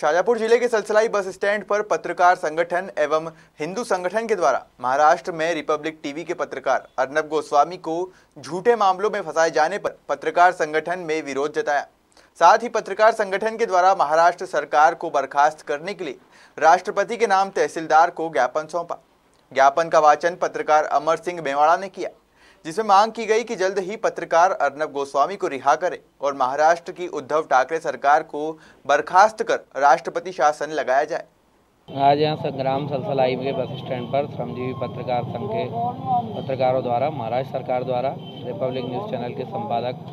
शाजापुर जिले के सलसलाई bus stand पर पत्रकार संगठन एवं हिंदू संगठन के द्वारा महाराष्ट्र में रिपब्लिक टीवी के पत्रकार अर्नब गोस्वामी को झूठे मामलों में फंसाए जाने पर पत्रकार संगठन में विरोध जताया साथ ही पत्रकार संगठन के द्वारा महाराष्ट्र सरकार को बर्खास्त करने के लिए राष्ट्रपति के नाम तहसीलदार को ज्ञापन सौंपा ज्ञापन का वाचन पत्रकार अमर सिंह मेवाड़ा ने किया जिसमें मांग की गई कि जल्द ही पत्रकार अर्नब गोस्वामी को रिहा करें और महाराष्ट्र की उद्धव ठाकरे सरकार को बर्खास्त कर राष्ट्रपति शासन लगाया जाए आज यहाँ संग्राम सलसलाई के बस स्टैंड पर श्रमजीवी पत्रकार संघ के पत्रकारों द्वारा महाराष्ट्र सरकार द्वारा रिपब्लिक न्यूज़ चैनल के संपादक